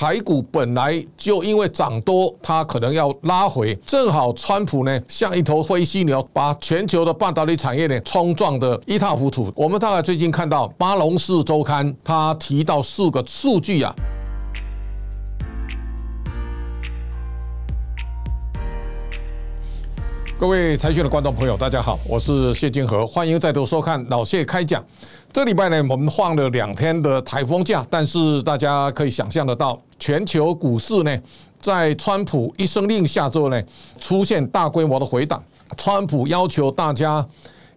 台股本来就因为涨多，它可能要拉回，正好川普呢像一头灰犀牛，把全球的半导体产业呢冲撞的一塌糊涂。我们大概最近看到《巴龙市周刊》，他提到四个数据啊。各位财经的观众朋友，大家好，我是谢金河，欢迎再度收看老谢开讲。这礼拜呢，我们放了两天的台风假，但是大家可以想象得到，全球股市呢，在川普一声令下之后呢，出现大规模的回档。川普要求大家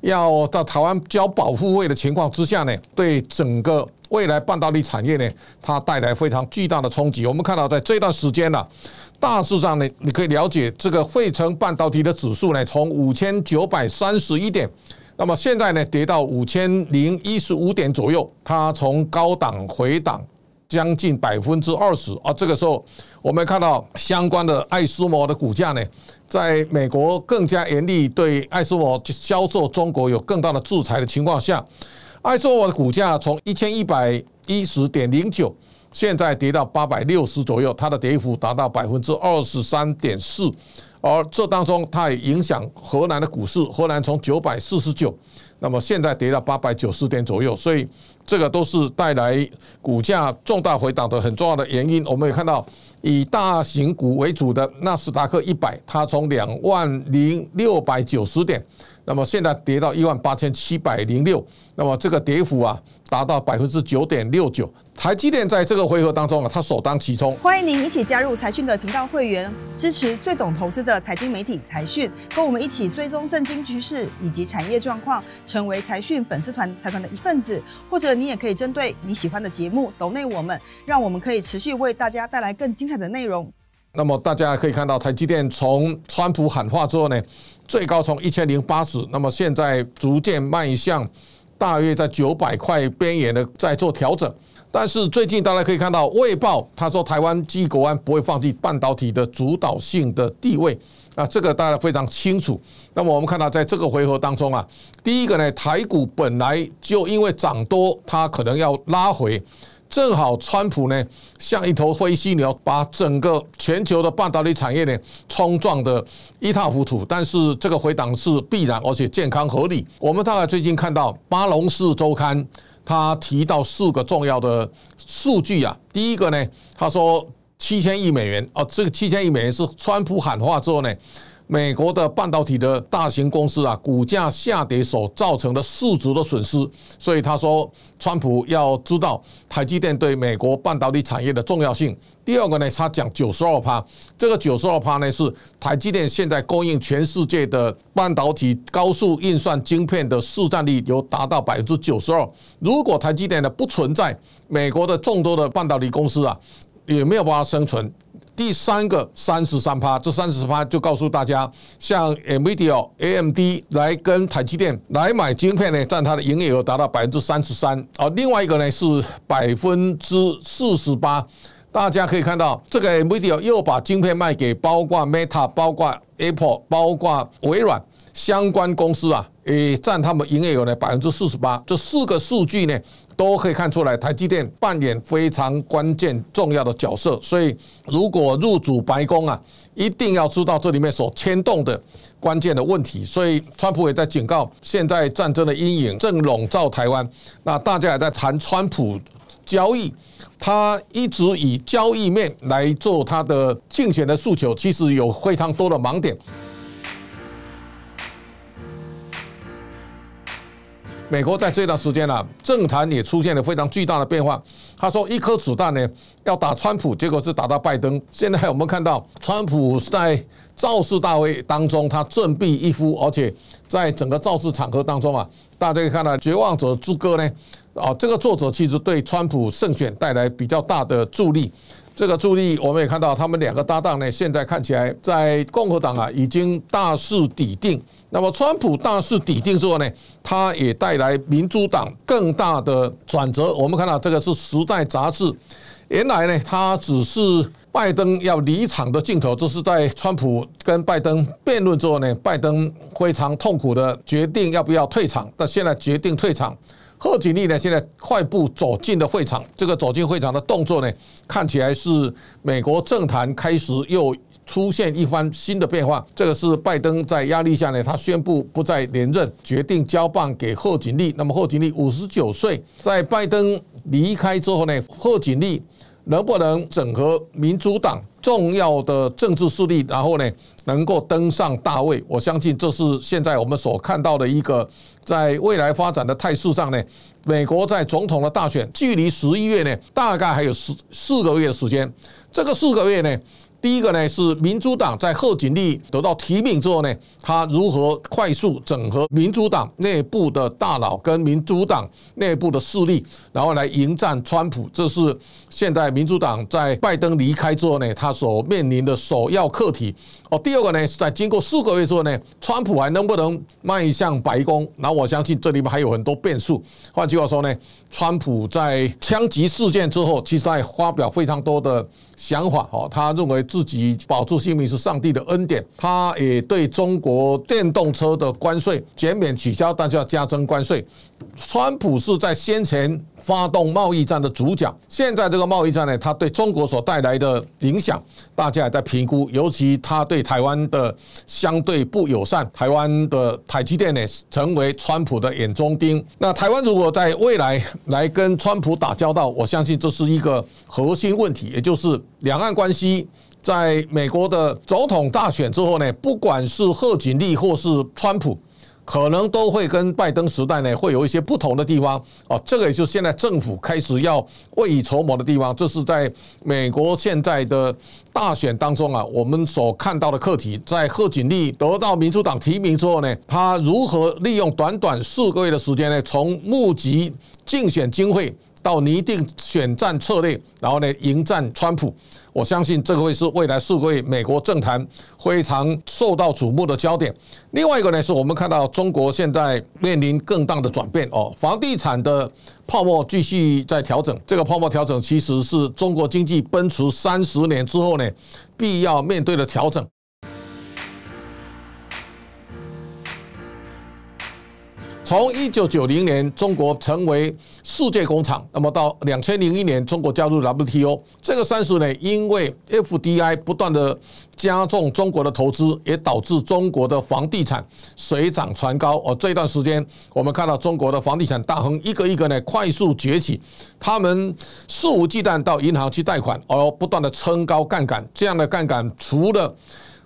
要到台湾交保护费的情况之下呢，对整个未来半导体产业呢，它带来非常巨大的冲击。我们看到在这段时间呢。大致上呢，你可以了解这个费城半导体的指数呢，从五千九百三十一点，那么现在呢跌到五千零一十五点左右，它从高档回档将近百分之二十啊。这个时候，我们看到相关的爱思摩的股价呢，在美国更加严厉对爱思摩销售中国有更大的制裁的情况下，爱思摩的股价从一千一百一十点零九。现在跌到八百六十左右，它的跌幅达到百分之二十三点四，而这当中它也影响河南的股市，河南从九百四十九，那么现在跌到八百九十点左右，所以。这个都是带来股价重大回档的很重要的原因。我们也看到，以大型股为主的纳斯达克一百，它从两万零六百九十点，那么现在跌到一万八千七百零六，那么这个跌幅啊，达到百分之九点六九。台积电在这个回合当中啊，它首当其冲。欢迎您一起加入财讯的频道会员，支持最懂投资的财经媒体财讯，跟我们一起追踪政经局势以及产业状况，成为财讯粉丝团财团的一份子，或者。你也可以针对你喜欢的节目抖内我们，让我们可以持续为大家带来更精彩的内容。那么大家可以看到，台积电从川普喊话之后呢，最高从一千零八十，那么现在逐渐迈向大约在九百块边缘的在做调整。但是最近大家可以看到，卫报他说台湾基国安不会放弃半导体的主导性的地位。那这个大家非常清楚。那么我们看到，在这个回合当中啊，第一个呢，台股本来就因为涨多，它可能要拉回，正好川普呢像一头灰犀牛，把整个全球的半导体产业呢冲撞的一塌糊涂。但是这个回档是必然，而且健康合理。我们大概最近看到《巴龙市周刊》，他提到四个重要的数据啊。第一个呢，他说。七千亿美元啊！这个七千亿美元是川普喊话之后呢，美国的半导体的大型公司啊，股价下跌所造成的市值的损失。所以他说，川普要知道台积电对美国半导体产业的重要性。第二个呢，他讲九十二趴，这个九十二趴呢是台积电现在供应全世界的半导体高速运算晶片的市占率有达到百分之九十二。如果台积电呢不存在，美国的众多的半导体公司啊。也没有办法生存。第三个三十三趴，这三十三趴就告诉大家，像 Nvidia、AMD 来跟台积电来买晶片呢，占它的营业额达到百分之三十三。哦，另外一个呢是百分之四十八。大家可以看到，这个 Nvidia 又把晶片卖给包括 Meta、包括 Apple、包括微软相关公司啊。诶，占他们营业额的百分之四十八，这四个数据呢，都可以看出来，台积电扮演非常关键重要的角色。所以，如果入主白宫啊，一定要知道这里面所牵动的关键的问题。所以，川普也在警告，现在战争的阴影正笼罩台湾。那大家也在谈川普交易，他一直以交易面来做他的竞选的诉求，其实有非常多的盲点。美国在这段时间呢，政坛也出现了非常巨大的变化。他说，一颗子弹呢，要打川普，结果是打到拜登。现在我们看到，川普在造势大会当中，他振臂一呼，而且在整个造势场合当中啊，大家可以看到《绝望者之歌》呢，啊，这个作者其实对川普胜选带来比较大的助力。这个助力我们也看到，他们两个搭档呢，现在看起来在共和党啊，已经大势已定。那么，川普大势抵定之后呢，他也带来民主党更大的转折。我们看到这个是《时代》杂志，原来呢，他只是拜登要离场的镜头，这是在川普跟拜登辩论之后呢，拜登非常痛苦的决定要不要退场。但现在决定退场，贺锦丽呢，现在快步走进的会场，这个走进会场的动作呢，看起来是美国政坛开始又。出现一番新的变化，这个是拜登在压力下呢，他宣布不再连任，决定交棒给贺锦丽。那么贺锦丽五十九岁，在拜登离开之后呢，贺锦丽能不能整合民主党重要的政治势力，然后呢，能够登上大位？我相信这是现在我们所看到的一个在未来发展的态势上呢。美国在总统的大选距离十一月呢，大概还有十四个月的时间，这个四个月呢。第一个呢是民主党在贺锦丽得到提名之后呢，他如何快速整合民主党内部的大佬跟民主党内部的势力，然后来迎战川普，这是现在民主党在拜登离开之后呢，他所面临的首要课题。哦，第二个呢是在经过四个月之后呢，川普还能不能迈向白宫？那我相信这里面还有很多变数。换句话说呢，川普在枪击事件之后，其实他也发表非常多的想法。哦，他认为自己保住性命是上帝的恩典。他也对中国电动车的关税减免取消，但是要加征关税。川普是在先前。发动贸易战的主角，现在这个贸易战呢，它对中国所带来的影响，大家也在评估，尤其它对台湾的相对不友善，台湾的台积电呢，成为川普的眼中钉。那台湾如果在未来来跟川普打交道，我相信这是一个核心问题，也就是两岸关系。在美国的总统大选之后呢，不管是贺锦丽或是川普。可能都会跟拜登时代呢会有一些不同的地方啊，这个也就是现在政府开始要未雨绸缪的地方，这是在美国现在的大选当中啊，我们所看到的课题，在贺锦丽得到民主党提名之后呢，她如何利用短短四个月的时间呢，从募集竞选经费。到拟定选战策略，然后呢，迎战川普，我相信这个会是未来数个月美国政坛非常受到瞩目的焦点。另外一个呢，是我们看到中国现在面临更大的转变哦，房地产的泡沫继续在调整，这个泡沫调整其实是中国经济奔驰三十年之后呢，必要面对的调整。从一九九零年中国成为世界工厂，那么到两千零一年中国加入 WTO，这个三十年因为 FDI 不断的加重中国的投资，也导致中国的房地产水涨船高。哦，这段时间我们看到中国的房地产大亨一个一个呢快速崛起，他们肆无忌惮到银行去贷款，而不断的撑高杠杆。这样的杠杆除了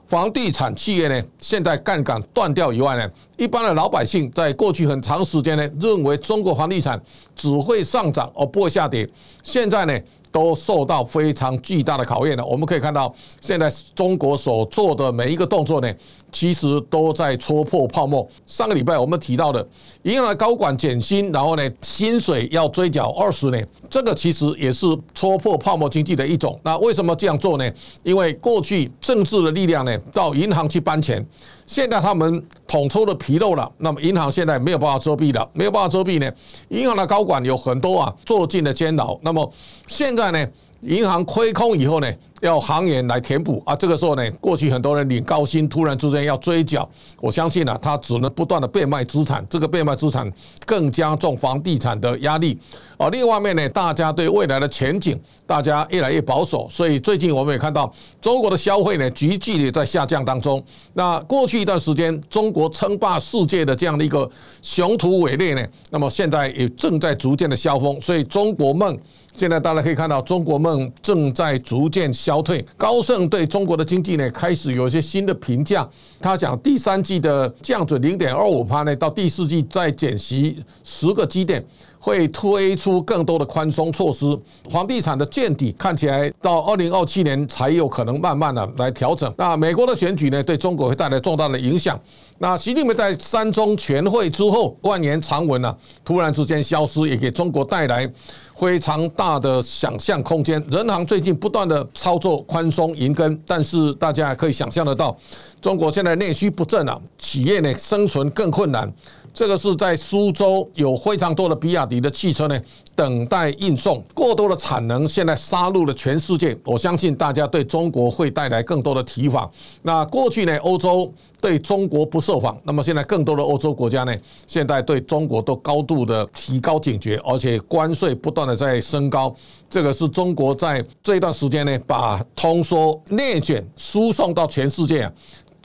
房地产企业呢，现在杠杆断掉以外呢，一般的老百姓在过去很长时间呢，认为中国房地产只会上涨而不会下跌。现在呢。都受到非常巨大的考验了。我们可以看到，现在中国所做的每一个动作呢，其实都在戳破泡沫。上个礼拜我们提到的银行高管减薪，然后呢，薪水要追缴二十年，这个其实也是戳破泡沫经济的一种。那为什么这样做呢？因为过去政治的力量呢，到银行去搬钱。现在他们统筹的皮肉了，那么银行现在没有办法遮蔽了，没有办法遮蔽呢？银行的高管有很多啊，坐尽了监牢。那么现在呢？银行亏空以后呢，要行业来填补啊！这个时候呢，过去很多人领高薪，突然之间要追缴，我相信呢，他只能不断的变卖资产。这个变卖资产更加重房地产的压力啊！另外面呢，大家对未来的前景，大家越来越保守，所以最近我们也看到中国的消费呢，急剧的在下降当中。那过去一段时间，中国称霸世界的这样的一个雄图伟略呢，那么现在也正在逐渐的消风，所以中国梦。现在大家可以看到，中国梦正在逐渐消退。高盛对中国的经济呢，开始有一些新的评价。他讲，第三季的降准零点二五帕呢，到第四季再减息十个基点。会推出更多的宽松措施，房地产的见底看起来到二零二七年才有可能慢慢的来调整。那美国的选举呢，对中国会带来重大的影响。那习近平在三中全会之后万言长文呢，突然之间消失，也给中国带来非常大的想象空间。人行最近不断的操作宽松银根，但是大家可以想象得到。中国现在内需不振啊，企业呢生存更困难。这个是在苏州有非常多的比亚迪的汽车呢，等待运送。过多的产能现在杀入了全世界，我相信大家对中国会带来更多的提防。那过去呢，欧洲对中国不设防，那么现在更多的欧洲国家呢，现在对中国都高度的提高警觉，而且关税不断的在升高。这个是中国在这一段时间呢，把通缩内卷输送到全世界啊。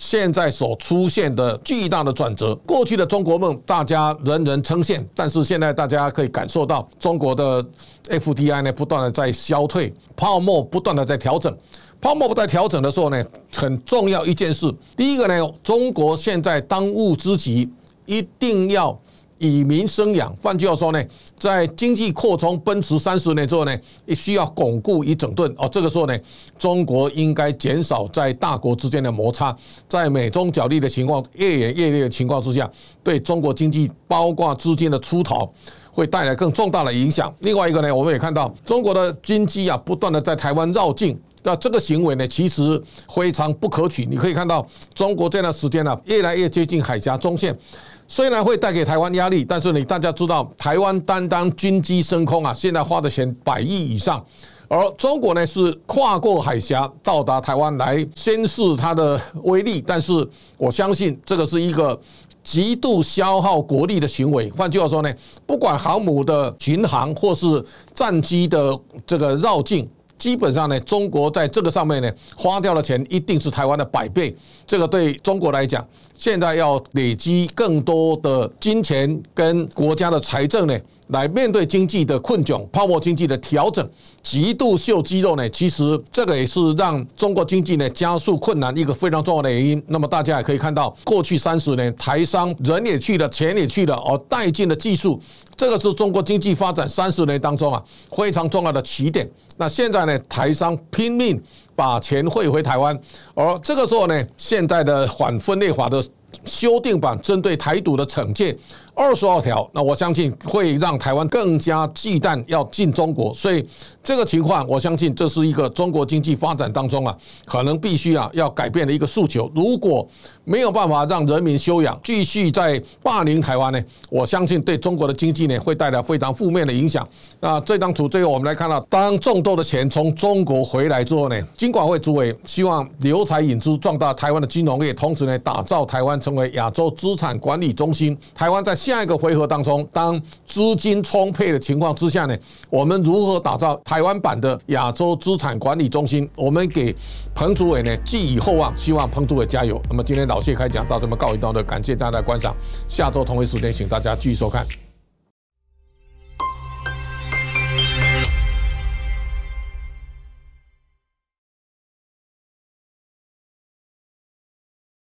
现在所出现的巨大的转折，过去的中国梦，大家人人称羡，但是现在大家可以感受到中国的 FDI 呢，不断的在消退，泡沫不断的在调整，泡沫不断调整的时候呢，很重要一件事，第一个呢，中国现在当务之急，一定要。以民生养，换句话说呢，在经济扩充奔驰三十年之后呢，也需要巩固与整顿。哦，这个时候呢，中国应该减少在大国之间的摩擦，在美中角力的情况越演越烈的情况之下，对中国经济包括资金的出逃，会带来更重大的影响。另外一个呢，我们也看到中国的经济啊，不断的在台湾绕境。那这个行为呢，其实非常不可取。你可以看到，中国这段时间呢，越来越接近海峡中线，虽然会带给台湾压力，但是你大家知道，台湾担当军机升空啊，现在花的钱百亿以上，而中国呢是跨过海峡到达台湾来宣示它的威力。但是我相信，这个是一个极度消耗国力的行为。换句话说呢，不管航母的巡航或是战机的这个绕境。基本上呢，中国在这个上面呢，花掉的钱一定是台湾的百倍。这个对中国来讲，现在要累积更多的金钱跟国家的财政呢。来面对经济的困窘、泡沫经济的调整、极度秀肌肉呢？其实这个也是让中国经济呢加速困难一个非常重要的原因。那么大家也可以看到，过去三十年台商人也去了，钱也去了，而带进了技术，这个是中国经济发展三十年当中啊非常重要的起点。那现在呢，台商拼命把钱汇回台湾，而这个时候呢，现在的反分裂法的修订版针对台独的惩戒。二十二条，那我相信会让台湾更加忌惮要进中国，所以这个情况，我相信这是一个中国经济发展当中啊，可能必须啊要改变的一个诉求。如果没有办法让人民休养，继续在霸凌台湾呢，我相信对中国的经济呢会带来非常负面的影响。那这张图最后我们来看到，当众多的钱从中国回来之后呢，金管会主委希望留财引资，壮大台湾的金融业，同时呢打造台湾成为亚洲资产管理中心。台湾在下一个回合当中，当资金充沛的情况之下呢，我们如何打造台湾版的亚洲资产管理中心？我们给彭祖伟呢寄以厚望，希望彭祖伟加油。那么今天老谢开讲到这么告一段落，感谢大家的观赏，下周同一时间请大家继续收看。